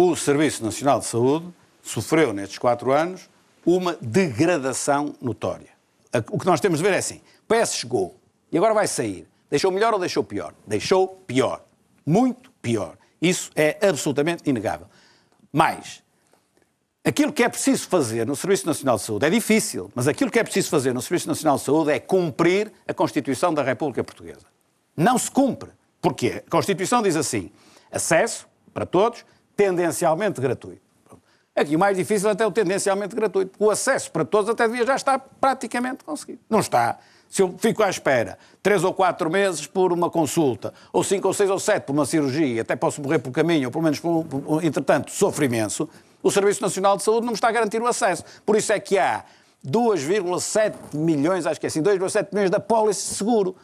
O Serviço Nacional de Saúde sofreu, nestes quatro anos, uma degradação notória. O que nós temos de ver é assim: PS chegou e agora vai sair. Deixou melhor ou deixou pior? Deixou pior. Muito pior. Isso é absolutamente inegável. Mas, aquilo que é preciso fazer no Serviço Nacional de Saúde é difícil, mas aquilo que é preciso fazer no Serviço Nacional de Saúde é cumprir a Constituição da República Portuguesa. Não se cumpre. Porquê? A Constituição diz assim: acesso para todos, tendencialmente gratuito. Aqui o mais difícil é até é o tendencialmente gratuito. O acesso para todos até devia já estar praticamente conseguido. Não está. Se eu fico à espera três ou quatro meses por uma consulta, ou cinco ou seis ou sete por uma cirurgia, até posso morrer pelo caminho, ou pelo menos, por, por, entretanto, sofro imenso, o Serviço Nacional de Saúde não me está a garantir o acesso. Por isso é que há 2,7 milhões, acho que é assim, 2,7 milhões da pólice de seguro